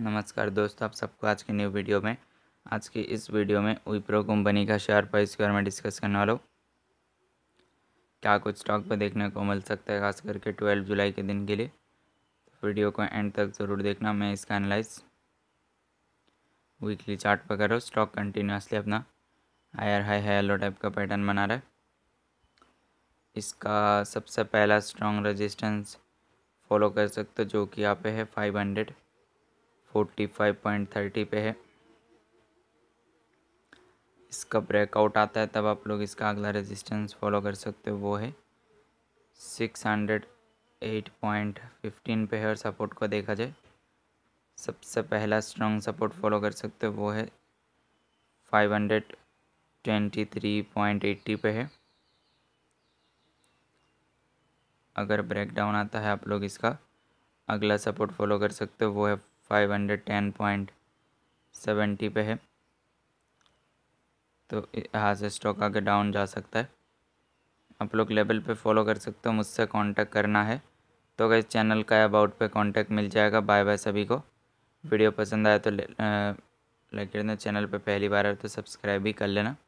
नमस्कार दोस्तों आप सबको आज के न्यू वीडियो में आज की इस वीडियो में विप्रो कंपनी का शेयर प्राइस के बारे में डिस्कस करने वाला हूँ क्या कुछ स्टॉक पर देखने को मिल सकता है खास करके ट्वेल्व जुलाई के दिन के लिए तो वीडियो को एंड तक ज़रूर देखना मैं इसका एनालाइज वीकली चार्ट पर कर रहा हूँ स्टॉक कंटिन्यूसली अपना हायर हाई हाई टाइप का पैटर्न बना रहा है इसका सबसे पहला स्ट्रॉन्ग रजिस्टेंस फॉलो कर सकते हो जो कि यहाँ पे है five hundred forty five point thirty पे है इसका ब्रेकआउट आता है तब आप लोग इसका अगला रेजिस्टेंस फॉलो कर सकते हो वो है six hundred eight point fifteen पे है और सपोर्ट को देखा जाए सबसे पहला स्ट्रांग सपोर्ट फॉलो कर सकते हो वो है five hundred twenty three point eighty पे है अगर ब्रेकडाउन आता है आप लोग इसका अगला सपोर्ट फॉलो कर सकते हो वो है five hundred ten point seventy पे है तो यहाँ से स्टॉक आगे डाउन जा सकता है आप लोग लेवल पे फॉलो कर सकते हो मुझसे कांटेक्ट करना है तो अगर चैनल का अबाउट पे कांटेक्ट मिल जाएगा बाय बाय सभी को वीडियो पसंद आए तो लाइक कर देना चैनल पे पहली बार है तो सब्सक्राइब भी कर लेना